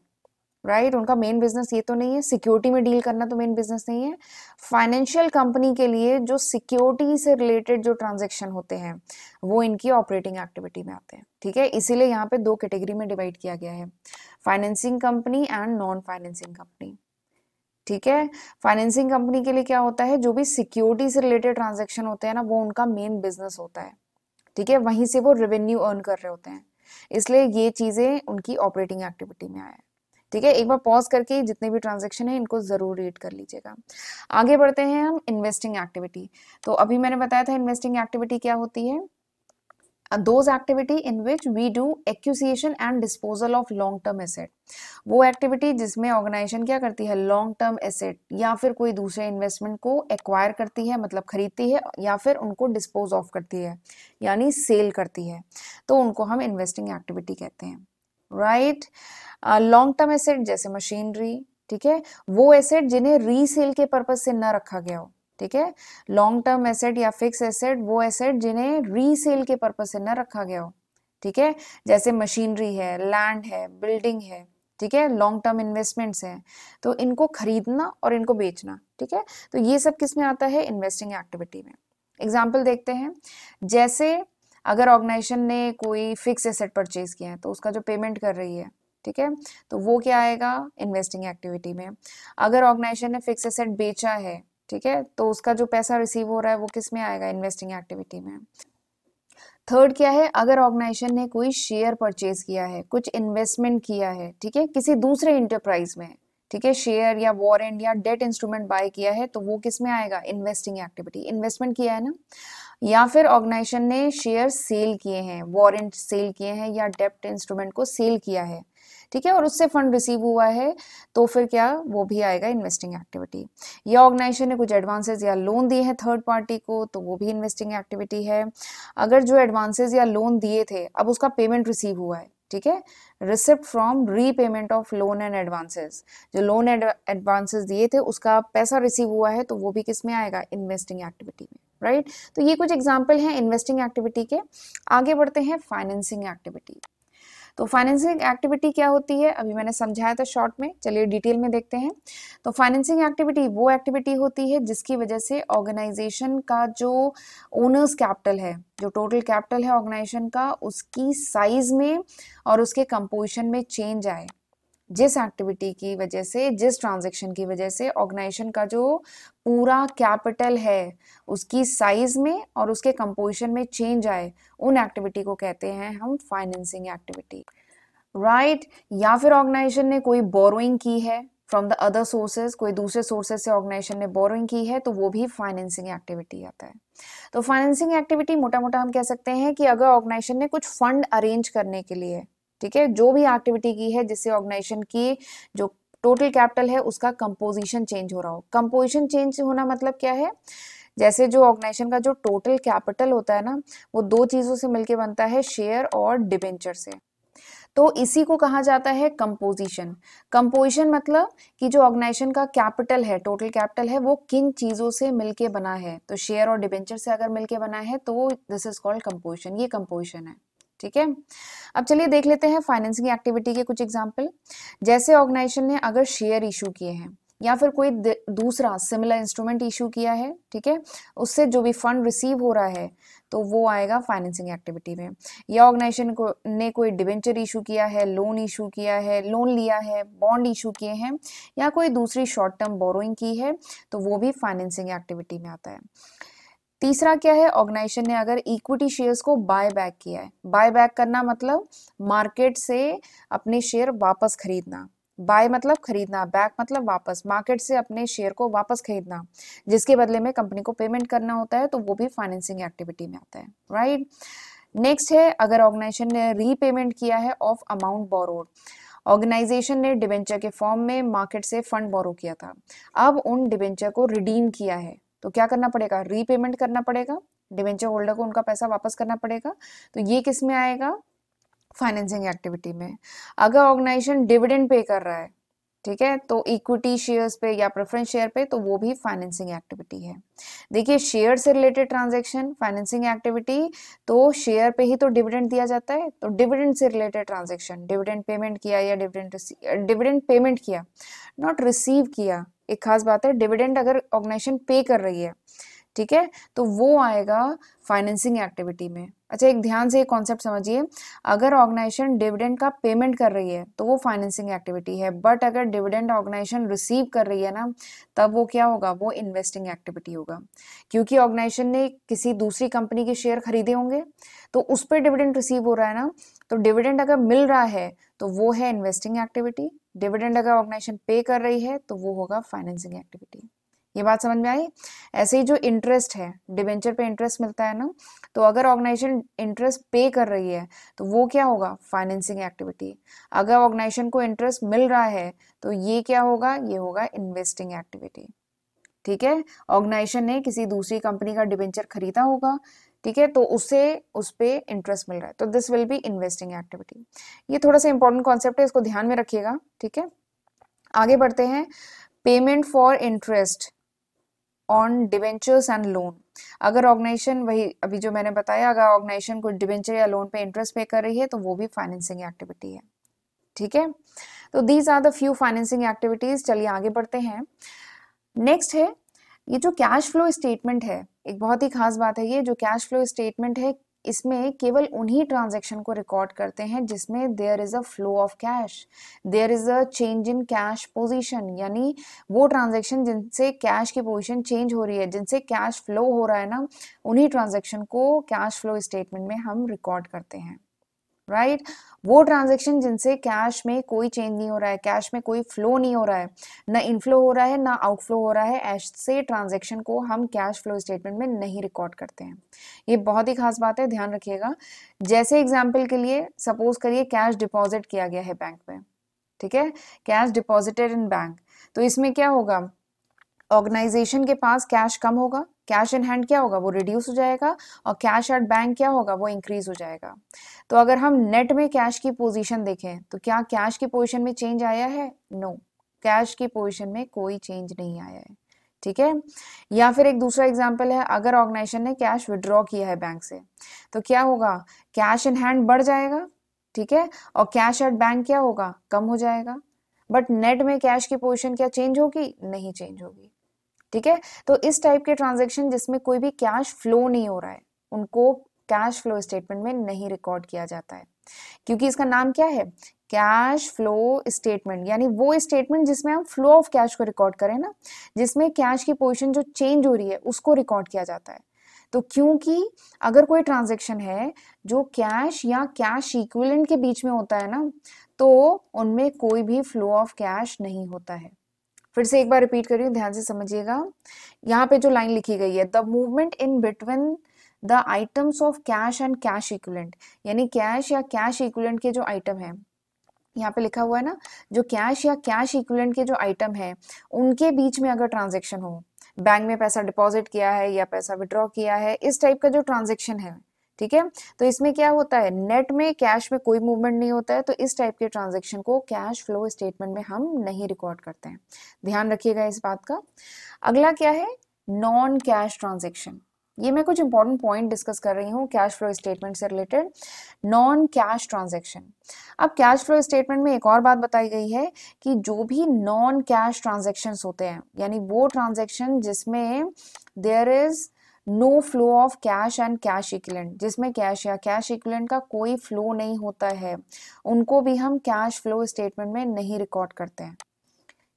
राइट right? उनका मेन बिजनेस ये तो नहीं है सिक्योरिटी में डील करना तो मेन बिजनेस नहीं है फाइनेंशियल कंपनी के लिए जो सिक्योरिटी से रिलेटेड जो ट्रांजेक्शन होते हैं वो इनकी ऑपरेटिंग एक्टिविटी में आते हैं ठीक है इसीलिए यहाँ पे दो कैटेगरी में डिवाइड किया गया है financing company and non financing company ठीक है फाइनेंसिंग कंपनी के लिए क्या होता है जो भी सिक्योरिटी से रिलेटेड ट्रांजेक्शन होते हैं ना वो उनका मेन बिजनेस होता है ठीक है वहीं से वो रेवेन्यू अर्न कर रहे होते हैं इसलिए ये चीज़ें उनकी ऑपरेटिंग एक्टिविटी में आया है ठीक है एक बार पॉज करके जितने भी ट्रांजेक्शन है इनको ज़रूर रीड कर लीजिएगा आगे बढ़ते हैं हम इन्वेस्टिंग एक्टिविटी तो अभी मैंने बताया था इन्वेस्टिंग एक्टिविटी क्या होती है and those activity in which we do acquisition and disposal of long term asset वो activity जिसमें organization क्या करती है long term asset या फिर कोई दूसरे investment को acquire करती है मतलब खरीदती है या फिर उनको dispose off करती है यानी sale करती है तो उनको हम investing activity कहते हैं राइट लॉन्ग टर्म एसेट जैसे मशीनरी ठीक है वो एसेट जिन्हें रीसेल के पर्पज से ना रखा गया हो ठीक है लॉन्ग टर्म एसेट या फिक्स एसेट वो एसेट जिन्हें रीसेल के पर्पज से न रखा गया हो ठीक है जैसे मशीनरी है लैंड है बिल्डिंग है ठीक है लॉन्ग टर्म इन्वेस्टमेंट्स हैं तो इनको खरीदना और इनको बेचना ठीक है तो ये सब किस में आता है इन्वेस्टिंग एक्टिविटी में एग्जाम्पल देखते हैं जैसे अगर ऑर्गेनाइजेशन ने कोई फिक्स एसेट परचेज किया है तो उसका जो पेमेंट कर रही है ठीक है तो वो क्या आएगा इन्वेस्टिंग एक्टिविटी में अगर ऑर्गेनाइजेशन ने फिक्स एसेट बेचा है ठीक है तो उसका जो पैसा रिसीव हो रहा है वो किस में आएगा इन्वेस्टिंग एक्टिविटी में थर्ड क्या है अगर ऑर्गेनाइजेशन ने कोई शेयर परचेज किया है कुछ इन्वेस्टमेंट किया है ठीक है किसी दूसरे इंटरप्राइज में ठीक है शेयर या वॉरेंट या डेट इंस्ट्रूमेंट बाय किया है तो वो किस में आएगा इन्वेस्टिंग एक्टिविटी इन्वेस्टमेंट किया है ना या फिर ऑर्गेनाइजेशन ने शेयर सेल किए हैं वॉरेंट सेल किए हैं या डेप्ट इंस्ट्रूमेंट को सेल किया है ठीक है और उससे फंड रिसीव हुआ है तो फिर क्या वो भी आएगा इन्वेस्टिंग एक्टिविटी या ऑर्गेनाइजेशन ने कुछ एडवांसेज या लोन दिए हैं थर्ड पार्टी को तो वो भी इन्वेस्टिंग एक्टिविटी है अगर जो एडवांसेज या लोन दिए थे अब उसका पेमेंट रिसीव हुआ है ठीक है receipt from repayment of loan and advances जो लोन एंड एडवांसेस दिए थे उसका पैसा रिसीव हुआ है तो वो भी किस में आएगा इन्वेस्टिंग एक्टिविटी में राइट right? तो ये कुछ एग्जाम्पल हैं इन्वेस्टिंग एक्टिविटी के आगे बढ़ते हैं फाइनेंसिंग एक्टिविटी तो फाइनेंसिंग एक्टिविटी क्या होती है अभी मैंने समझाया था शॉर्ट में चलिए डिटेल में देखते हैं तो फाइनेंसिंग एक्टिविटी वो एक्टिविटी होती है जिसकी वजह से ऑर्गेनाइजेशन का जो ओनर्स कैपिटल है जो टोटल कैपिटल है ऑर्गेनाइजेशन का उसकी साइज में और उसके कंपोजिशन में चेंज आए जिस एक्टिविटी की वजह से जिस ट्रांजेक्शन की वजह से ऑर्गेनाइजेशन का जो पूरा कैपिटल है उसकी साइज में और उसके कंपोजिशन में चेंज आए उन एक्टिविटी को कहते हैं हम फाइनेंसिंग एक्टिविटी राइट या फिर ऑर्गेनाइजेशन ने कोई बोरोइंग की है फ्रॉम द अदर सोर्सेज कोई दूसरे सोर्सेज से ऑर्गेनाइजेशन ने बोरोइंग की है तो वो भी फाइनेंसिंग एक्टिविटी आता है तो फाइनेंसिंग एक्टिविटी मोटा मोटा हम कह सकते हैं कि अगर ऑर्गेनाइजेशन ने कुछ फंड अरेंज करने के लिए ठीक है जो भी एक्टिविटी की है जिससे ऑर्गेनाइजेशन की जो टोटल कैपिटल है उसका कंपोजिशन चेंज हो रहा हो कंपोजिशन चेंज होना मतलब क्या है जैसे जो ऑर्गेनाइजेशन का जो टोटल कैपिटल होता है ना वो दो चीज़ों से मिलके बनता है शेयर और डिबेंचर से तो इसी को कहा जाता है कंपोजिशन कंपोजिशन मतलब कि जो ऑर्गेनाइजेशन का कैपिटल है टोटल कैपिटल है वो किन चीज़ों से मिलके बना है तो शेयर और डिबेंचर से अगर मिलके बना है तो दिस इज कॉल्ड कंपोजिशन ये कंपोजिशन है ठीक है अब चलिए देख लेते हैं फाइनेंसिंग एक्टिविटी के कुछ एग्जाम्पल जैसे ऑर्गेनाइजेशन ने अगर शेयर इशू किए हैं या फिर कोई दूसरा सिमिलर इंस्ट्रूमेंट इशू किया है ठीक है उससे जो भी फंड रिसीव हो रहा है तो वो आएगा फाइनेंसिंग एक्टिविटी में या ऑर्गेनाइजेशन को ने कोई डिवेंचर इशू किया है लोन इशू किया है लोन लिया है बॉन्ड इशू किए हैं या कोई दूसरी शॉर्ट टर्म बोरोइंग की है तो वो भी फाइनेंसिंग एक्टिविटी में आता है तीसरा क्या है ऑर्गेनाइजेशन ने अगर इक्विटी शेयर्स को बाय बैक किया है बाय बैक करना मतलब मार्केट से अपने शेयर वापस खरीदना बाय मतलब खरीदना बैक मतलब वापस मार्केट से अपने शेयर को वापस खरीदना जिसके बदले में कंपनी को पेमेंट करना होता है तो वो भी फाइनेंसिंग एक्टिविटी में आता है राइट नेक्स्ट है अगर ऑर्गेनाइजेशन ने रीपेमेंट किया है ऑफ अमाउंट बोरोड ऑर्गेनाइजेशन ने डिबेंचर के फॉर्म में मार्केट से फंड बोरो किया था अब उन डिबेंचर को रिडीम किया है तो क्या करना पड़ेगा रीपेमेंट करना पड़ेगा डिवेंचर होल्डर को उनका पैसा वापस करना पड़ेगा तो ये किस में आएगा फाइनेंसिंग एक्टिविटी में अगर ऑर्गेनाइजेशन डिविडेंड पे कर रहा है ठीक है तो इक्विटी शेयर्स पे या प्रेफरेंस शेयर पे तो वो भी फाइनेंसिंग एक्टिविटी है देखिए शेयर से रिलेटेड ट्रांजेक्शन फाइनेंसिंग एक्टिविटी तो शेयर पे ही तो डिविडेंड दिया जाता है तो डिविडेंड से रिलेटेड ट्रांजेक्शन डिविडेंड पेमेंट किया या डिविडेंड डिविडेंड पेमेंट किया नॉट रिसीव किया एक खास बात है डिविडेंड अगर ऑर्गेनाइजेशन पे कर रही है ठीक है तो वो आएगा फाइनेंसिंग एक्टिविटी में अच्छा एक ध्यान से एक कॉन्सेप्ट समझिए अगर ऑर्गेनाइजेशन डिविडेंड का पेमेंट कर रही है तो वो फाइनेंसिंग एक्टिविटी है बट अगर डिविडेंड ऑर्गेनाइजेशन रिसीव कर रही है ना तब वो क्या होगा वो इन्वेस्टिंग एक्टिविटी होगा क्योंकि ऑर्गेनाइजेशन ने किसी दूसरी कंपनी के शेयर खरीदे होंगे तो उस पर डिविडेंड रिसीव हो रहा है ना तो डिविडेंड अगर मिल रहा है तो वो है इन्वेस्टिंग एक्टिविटी डिविडेंड अगर ऑर्गेनाइजेशन पे कर रही है तो वो होगा फाइनेंसिंग एक्टिविटी ये बात समझ में आई ऐसे ही जो इंटरेस्ट है डिवेंचर पे इंटरेस्ट मिलता है ना तो अगर ऑर्गेनाइजेशन इंटरेस्ट पे कर रही है तो वो क्या होगा फाइनेंसिंग एक्टिविटी अगर ऑर्गेनाइजेशन को इंटरेस्ट मिल रहा है तो ये क्या होगा ये होगा इन्वेस्टिंग एक्टिविटी ठीक है ऑर्गेनाइजेशन ने किसी दूसरी कंपनी का डिवेंचर खरीदा होगा ठीक है तो उसे उस पर इंटरेस्ट मिल रहा है तो this will be investing activity ये थोड़ा सा इंपॉर्टेंट कॉन्सेप्ट है इसको ध्यान में रखिएगा ठीक है आगे बढ़ते हैं payment for interest on debentures and loan अगर ऑर्गेनाइजेशन वही अभी जो मैंने बताया अगर ऑर्गेनाइजेशन कुछ डिवेंचर या लोन पे इंटरेस्ट पे कर रही है तो वो भी फाइनेंसिंग एक्टिविटी है ठीक है तो these are the few financing activities चलिए आगे बढ़ते हैं नेक्स्ट है ये जो कैश फ्लो स्टेटमेंट है एक बहुत ही खास बात है ये जो कैश फ्लो स्टेटमेंट है इसमें केवल उन्हीं ट्रांजेक्शन को रिकॉर्ड करते हैं जिसमें there is a flow of cash there is a change in cash position यानी वो ट्रांजेक्शन जिनसे कैश की पोजीशन चेंज हो रही है जिनसे कैश फ्लो हो रहा है ना उन्हीं ट्रांजेक्शन को कैश फ्लो स्टेटमेंट में हम रिकॉर्ड करते हैं राइट right? वो ट्रांजेक्शन जिनसे कैश में कोई चेंज नहीं हो रहा है कैश में कोई फ्लो नहीं हो रहा है ना इनफ्लो हो रहा है ना आउटफ्लो हो रहा है ऐसे ट्रांजेक्शन को हम कैश फ्लो स्टेटमेंट में नहीं रिकॉर्ड करते हैं ये बहुत ही खास बात है ध्यान रखिएगा जैसे एग्जाम्पल के लिए सपोज करिए कैश डिपॉजिट किया गया है बैंक में ठीक है कैश डिपॉजिटेड इन बैंक तो इसमें क्या होगा ऑर्गेनाइजेशन के पास कैश कम होगा कैश इन हैंड क्या होगा वो रिड्यूस हो जाएगा और कैश एट बैंक क्या होगा वो इंक्रीज हो जाएगा तो अगर हम नेट में कैश की पोजीशन देखें तो क्या कैश की पोजीशन में चेंज आया है नो कैश की पोजीशन में कोई चेंज नहीं आया है ठीक है या फिर एक दूसरा एग्जाम्पल है अगर ऑर्गेनाइजेशन ने कैश विड्रॉ किया है बैंक से तो क्या होगा कैश इन हैंड बढ़ जाएगा ठीक है और कैश एट बैंक क्या होगा कम हो जाएगा बट नेट में कैश की पोजीशन क्या चेंज होगी नहीं चेंज होगी ठीक है तो इस टाइप के ट्रांजेक्शन जिसमें कोई भी कैश फ्लो नहीं हो रहा है उनको कैश फ्लो स्टेटमेंट में नहीं रिकॉर्ड किया जाता है क्योंकि इसका नाम क्या है कैश फ्लो स्टेटमेंट यानी वो स्टेटमेंट जिसमें हम फ्लो ऑफ कैश को रिकॉर्ड करें ना जिसमें कैश की पोजिशन जो चेंज हो रही है उसको रिकॉर्ड किया जाता है तो क्योंकि अगर कोई ट्रांजेक्शन है जो कैश या कैश इक्विलेंट के बीच में होता है ना तो उनमें कोई भी फ्लो ऑफ कैश नहीं होता है फिर से एक बार रिपीट कर ध्यान से समझिएगा यहाँ पे जो लाइन लिखी गई है the movement in between the items of cash and cash equivalent यानी कैश या कैश इक्वलेंट के जो आइटम है यहाँ पे लिखा हुआ है ना जो कैश या कैश इक्वलेंट के जो आइटम है उनके बीच में अगर ट्रांजेक्शन हो बैंक में पैसा डिपॉजिट किया है या पैसा विड्रॉ किया है इस टाइप का जो ट्रांजेक्शन है ठीक है तो इसमें क्या होता है नेट में कैश में कोई मूवमेंट नहीं होता है तो इस टाइप के ट्रांजेक्शन को कैश फ्लो स्टेटमेंट में हम नहीं रिकॉर्ड करते हैं ध्यान रखिएगा इस बात का अगला क्या है नॉन कैश ट्रांजेक्शन ये मैं कुछ इंपॉर्टेंट पॉइंट डिस्कस कर रही हूँ कैश फ्लो स्टेटमेंट से रिलेटेड नॉन कैश ट्रांजेक्शन अब कैश फ्लो स्टेटमेंट में एक और बात बताई गई है कि जो भी नॉन कैश ट्रांजेक्शन होते हैं यानी वो ट्रांजेक्शन जिसमें there is no flow of cash and cash equivalent जिसमें कैश या कैश इक्विलेंट का कोई फ्लो नहीं होता है उनको भी हम कैश फ्लो स्टेटमेंट में नहीं रिकॉर्ड करते हैं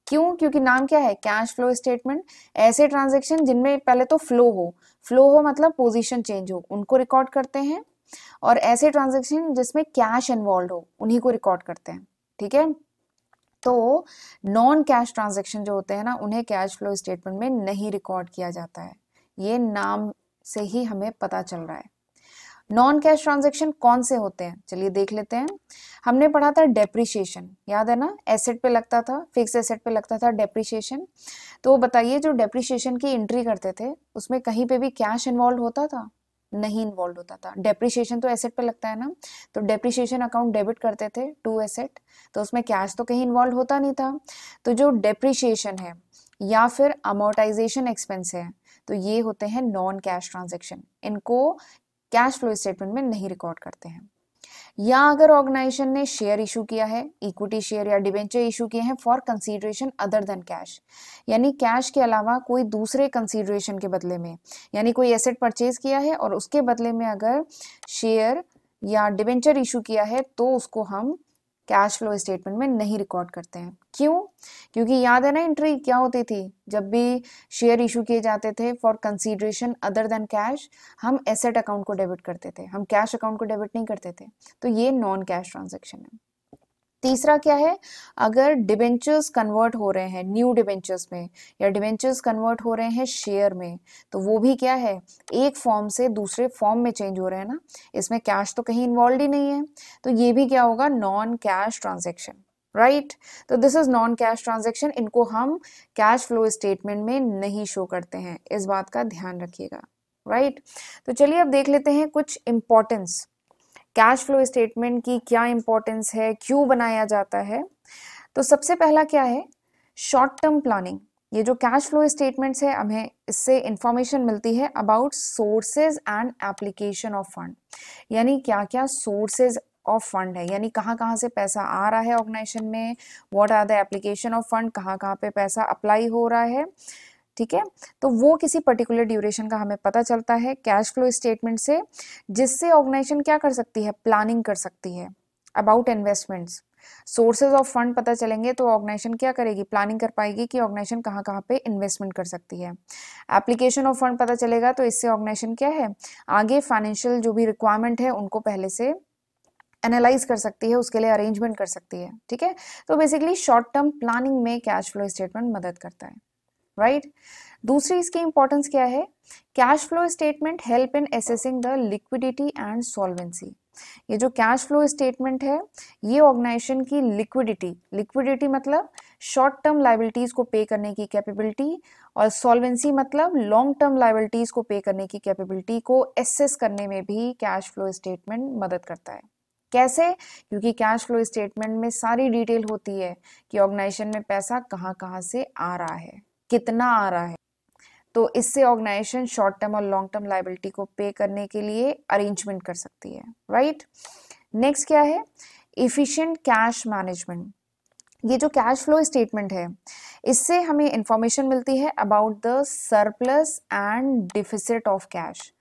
क्यों क्योंकि नाम क्या है कैश फ्लो स्टेटमेंट ऐसे ट्रांजेक्शन जिनमें पहले तो फ्लो हो फ्लो हो मतलब पोजिशन चेंज हो उनको रिकॉर्ड करते हैं और ऐसे ट्रांजेक्शन जिसमें कैश इन्वॉल्व हो उन्हीं को रिकॉर्ड करते हैं ठीक है तो नॉन कैश ट्रांजेक्शन जो होते हैं ना उन्हें कैश फ्लो स्टेटमेंट में नहीं रिकॉर्ड किया जाता है ये नाम से ही हमें पता चल रहा है नॉन कैश ट्रांजेक्शन कौन से होते हैं चलिए देख लेते हैं हमने पढ़ा था डेप्रिशिएशन याद है ना एसेट पे लगता था फिक्स एसेट पे लगता था डेप्रिशिएशन तो बताइए जो डेप्रिशिएशन की एंट्री करते थे उसमें कहीं पे भी कैश इन्वॉल्व होता था नहीं इन्वॉल्व होता था डेप्रिशिएशन तो एसेट पे लगता है ना तो डेप्रिशिएशन अकाउंट डेबिट करते थे टू एसेट तो उसमें कैश तो कहीं इन्वॉल्व होता नहीं था तो जो डेप्रिशिएशन है या फिर अमोटाइजेशन एक्सपेंस है तो ये होते हैं नॉन कैश ट्रांजेक्शन इनको कैश फ्लो स्टेटमेंट में नहीं रिकॉर्ड करते हैं या अगर ऑर्गेनाइजेशन ने शेयर इशू किया है इक्विटी शेयर या डिबेंचर इशू किए हैं for consideration other than cash यानी कैश के अलावा कोई दूसरे कंसीडरेशन के बदले में यानी कोई एसेट परचेज किया है और उसके बदले में अगर शेयर या डिबेंचर इशू किया है तो उसको हम कैश फ्लो स्टेटमेंट में नहीं रिकॉर्ड करते हैं क्यों क्योंकि याद है ना एंट्री क्या होती थी जब भी शेयर इशू किए जाते थे for consideration other than cash हम एसेट अकाउंट को डेबिट करते थे हम कैश अकाउंट को डेबिट नहीं करते थे तो ये नॉन कैश ट्रांजेक्शन है तीसरा क्या है अगर डिबेंचर्स कन्वर्ट हो रहे हैं न्यू डिबेंचर्स में या डिबेंचर्स कन्वर्ट हो रहे हैं शेयर में तो वो भी क्या है एक फॉर्म से दूसरे फॉर्म में चेंज हो रहे हैं ना इसमें कैश तो कहीं इन्वॉल्व ही नहीं है तो ये भी क्या होगा नॉन कैश ट्रांजेक्शन राइट तो this is non cash transaction इनको हम कैश फ्लो स्टेटमेंट में नहीं शो करते हैं इस बात का ध्यान रखिएगा राइट right? तो चलिए अब देख लेते हैं कुछ इंपॉर्टेंस कैश फ्लो स्टेटमेंट की क्या इम्पोर्टेंस है क्यों बनाया जाता है तो सबसे पहला क्या है शॉर्ट टर्म प्लानिंग ये जो कैश फ्लो स्टेटमेंट्स है हमें इससे इंफॉर्मेशन मिलती है about sources and application of fund यानी क्या क्या सोर्सेज ऑफ फंड है यानी कहाँ कहाँ से पैसा आ रहा है ऑर्गेनाइजेशन में what are the application of fund कहाँ कहाँ पे पैसा अप्लाई हो रहा है ठीक है तो वो किसी पर्टिकुलर ड्यूरेशन का हमें पता चलता है कैश फ्लो स्टेटमेंट से जिससे ऑर्गेनाइजेशन क्या कर सकती है प्लानिंग कर सकती है about investments sources of fund पता चलेंगे तो ऑर्गेनाइजेशन क्या करेगी प्लानिंग कर पाएगी कि ऑर्गेनाइजेशन कहाँ कहाँ पे इन्वेस्टमेंट कर सकती है एप्लीकेशन ऑफ फंड पता चलेगा तो इससे ऑर्गेनाइजेशन क्या है आगे फाइनेंशियल जो भी रिक्वायरमेंट है उनको पहले से एनालाइज कर सकती है उसके लिए अरेंजमेंट कर सकती है ठीक है तो बेसिकली शॉर्ट टर्म प्लानिंग में कैश फ्लो स्टेटमेंट मदद करता है राइट दूसरी इसकी इंपॉर्टेंस क्या है cash flow statement help in assessing the liquidity and solvency ये जो कैश फ्लो स्टेटमेंट है ये ऑर्गेनाइजेशन की लिक्विडिटी लिक्विडिटी मतलब शॉर्ट टर्म लाइबिलिटीज को पे करने की कैपेबिलिटी और सॉल्वेंसी मतलब लॉन्ग टर्म लाइबिलिटीज को पे करने की कैपेबिलिटी को एसेस करने में भी कैश फ्लो स्टेटमेंट मदद करता है कैसे क्योंकि कैश फ्लो स्टेटमेंट में सारी डिटेल होती है कि ऑर्गेनाइजेशन में पैसा कहाँ कहाँ से आ रहा है कितना आ रहा है तो इससे ऑर्गेनाइजेशन शॉर्ट टर्म और लॉन्ग टर्म लाइबिलिटी को पे करने के लिए अरेंजमेंट कर सकती है राइट नेक्स्ट क्या है इफिशियंट कैश मैनेजमेंट ये जो कैश फ्लो स्टेटमेंट है इससे हमें इंफॉर्मेशन मिलती है about the surplus and deficit of cash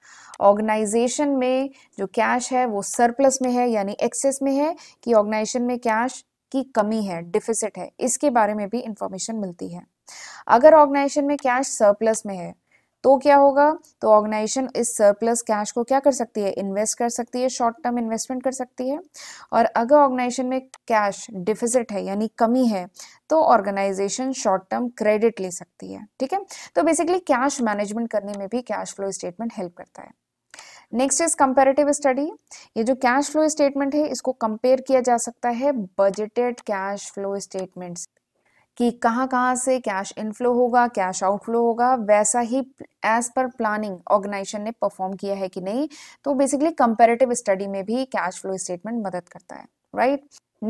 organisation में जो कैश है वो सरप्लस में है यानी एक्सेस में है कि ऑर्गेनाइजेशन में कैश की कमी है डिफिसिट है इसके बारे में भी इंफॉर्मेशन मिलती है अगर ऑर्गेनाइजेशन में कैश सरप्लस में है तो क्या होगा तो ऑर्गेनाइजेशन इस सरप्लस कैश को क्या कर सकती है इन्वेस्ट कर सकती है शॉर्ट टर्म इन्वेस्टमेंट कर सकती है और अगर ऑर्गेनाइजेशन में कैश डिफिजिट है यानी कमी है तो ऑर्गेनाइजेशन शॉर्ट टर्म क्रेडिट ले सकती है ठीक है तो बेसिकली कैश मैनेजमेंट करने में भी कैश फ्लो स्टेटमेंट हेल्प करता है नेक्स्ट इज कंपेरेटिव स्टडी ये जो कैश फ्लो स्टेटमेंट है इसको कंपेयर किया जा सकता है बजटेड कैश फ्लो स्टेटमेंट्स कि कहाँ कहाँ से कैश इनफ्लो होगा कैश आउटफ्लो होगा वैसा ही एज पर प्लानिंग ऑर्गेनाइजेशन ने परफॉर्म किया है कि नहीं तो बेसिकली कंपेरेटिव स्टडी में भी कैश फ्लो स्टेटमेंट मदद करता है right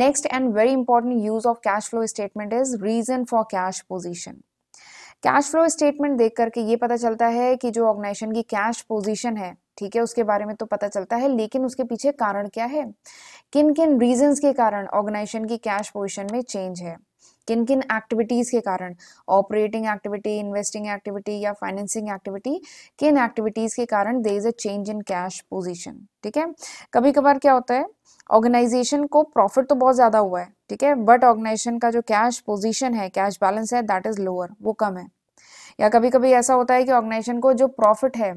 next and very important use of cash flow statement is reason for cash position cash flow statement देख करके ये पता चलता है कि जो ऑर्गेनाइजेशन की कैश पोजिशन है ठीक है उसके बारे में तो पता चलता है लेकिन उसके पीछे कारण क्या है किन किन रीजन के कारण ऑर्गेनाइजेशन की कैश पोजिशन में चेंज है किन किन एक्टिविटीज़ के कारण ऑपरेटिंग एक्टिविटी इन्वेस्टिंग एक्टिविटी या फाइनेंसिंग एक्टिविटी किन एक्टिविटीज़ के कारण there is a change in cash position ठीक है कभी कभार क्या होता है ऑर्गेनाइजेशन को प्रॉफिट तो बहुत ज़्यादा हुआ है ठीक है बट ऑर्गेनाइजेशन का जो कैश पोजिशन है कैश बैलेंस है दैट इज़ लोअर वो कम है या कभी कभी ऐसा होता है कि ऑर्गेनाइजेशन को जो प्रॉफिट है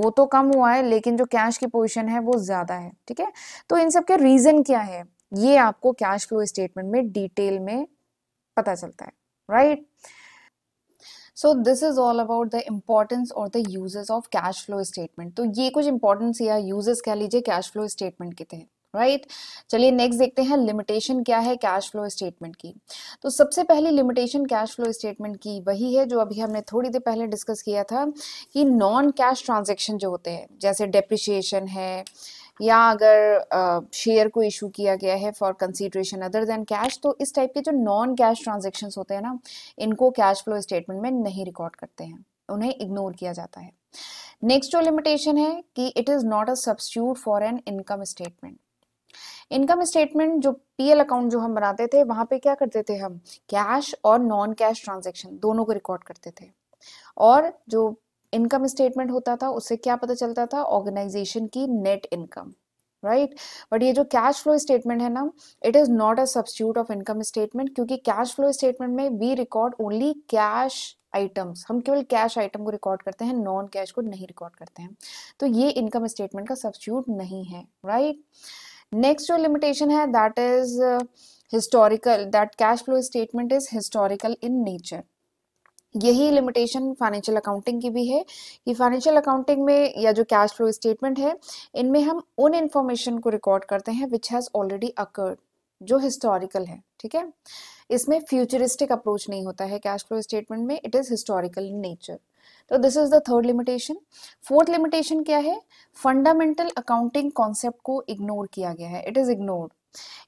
वो तो कम हुआ है लेकिन जो कैश की पोजिशन है वो ज़्यादा है ठीक है तो इन सब के रीज़न क्या है ये आपको कैश फ्लो स्टेटमेंट में डिटेल में पता चलता है right so this is all about the importance और the uses of cash flow statement तो ये कुछ इंपॉर्टेंस या यूजेस कह लीजिए कैश फ्लो स्टेटमेंट के तहत राइट right? चलिए नेक्स्ट देखते हैं लिमिटेशन क्या है कैश फ्लो स्टेटमेंट की तो सबसे पहली लिमिटेशन कैश फ्लो स्टेटमेंट की वही है जो अभी हमने थोड़ी देर पहले डिस्कस किया था कि नॉन कैश ट्रांजेक्शन जो होते हैं जैसे डेप्रिशिएशन है या अगर शेयर को इशू किया गया है for consideration other than cash तो इस टाइप के जो नॉन कैश ट्रांजेक्शन होते हैं ना इनको कैश फ्लो स्टेटमेंट में नहीं रिकॉर्ड करते हैं उन्हें इग्नोर किया जाता है नेक्स्ट जो लिमिटेशन है कि it is not a substitute for an income statement income statement जो पीएल अकाउंट जो हम बनाते थे वहां पे क्या करते थे हम कैश और नॉन कैश ट्रांजेक्शन दोनों को रिकॉर्ड करते थे और जो इनकम स्टेटमेंट होता था उससे क्या पता चलता था ऑर्गेनाइजेशन की नेट इनकम राइट बट ये जो कैश फ्लो स्टेटमेंट है ना it is not a substitute of income statement क्योंकि कैश फ्लो स्टेटमेंट में we record only cash items हम केवल कैश आइटम को रिकॉर्ड करते हैं नॉन कैश को नहीं रिकॉर्ड करते हैं तो ये इनकम स्टेटमेंट का सब्सिट्यूट नहीं है राइट नेक्स्ट जो लिमिटेशन है that is historical that cash flow statement is historical in nature यही लिमिटेशन फाइनेंशियल अकाउंटिंग की भी है कि फाइनेंशियल अकाउंटिंग में या जो कैश फ्लो स्टेटमेंट है इनमें हम उन इन्फॉर्मेशन को रिकॉर्ड करते हैं विच हैज़ ऑलरेडी अकर्ड जो हिस्टोरिकल है ठीक है इसमें फ्यूचरिस्टिक अप्रोच नहीं होता है कैश फ्लो स्टेटमेंट में it is historical in nature तो this is the third limitation fourth limitation क्या है फंडामेंटल अकाउंटिंग कॉन्सेप्ट को इग्नोर किया गया है इट इज़ इग्नोर्ड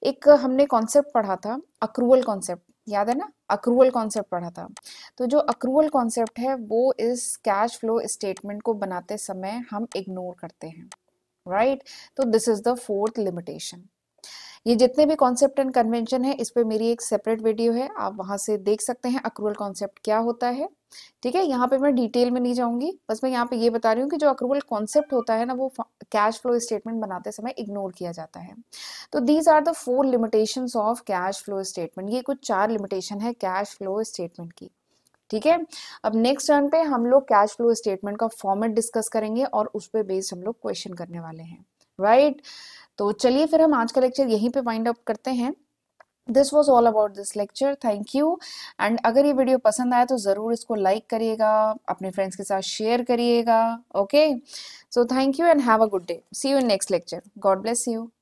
एक हमने कॉन्सेप्ट पढ़ा था अक्रूवल कॉन्सेप्ट याद है ना अक्रूवल कॉन्सेप्ट पढ़ा था तो जो अक्रूवल कॉन्सेप्ट है वो इस कैश फ्लो स्टेटमेंट को बनाते समय हम इग्नोर करते हैं राइट तो this is the fourth limitation ये जितने भी कॉन्सेप्ट एंड कन्वेंशन है इस पर मेरी एक सेपरेट वीडियो है आप वहां से देख सकते हैं अक्रूवल कॉन्सेप्ट क्या होता है ठीक है यहाँ पे मैं डिटेल में नहीं जाऊंगी बस मैं यहाँ पे ये बता रही हूँ कि जो अक्रूवल कॉन्सेप्ट होता है ना वो कैश फ्लो स्टेटमेंट बनाते समय इग्नोर किया जाता है तो these are the four limitation of cash flow statement ये कुछ चार लिमिटेशन है कैश फ्लो स्टेटमेंट की ठीक है अब नेक्स्ट टर्न पे हम लोग कैश फ्लो स्टेटमेंट का फॉर्मेट डिस्कस करेंगे और उस पर बेस्ड हम लोग क्वेश्चन करने वाले हैं राइट right? तो चलिए फिर हम आज का लेक्चर यहीं पे वाइंड अप करते हैं this was all about this lecture thank you and अगर ये वीडियो पसंद आया तो ज़रूर इसको लाइक करिएगा अपने फ्रेंड्स के साथ शेयर करिएगा okay so thank you and have a good day see you in next lecture God bless you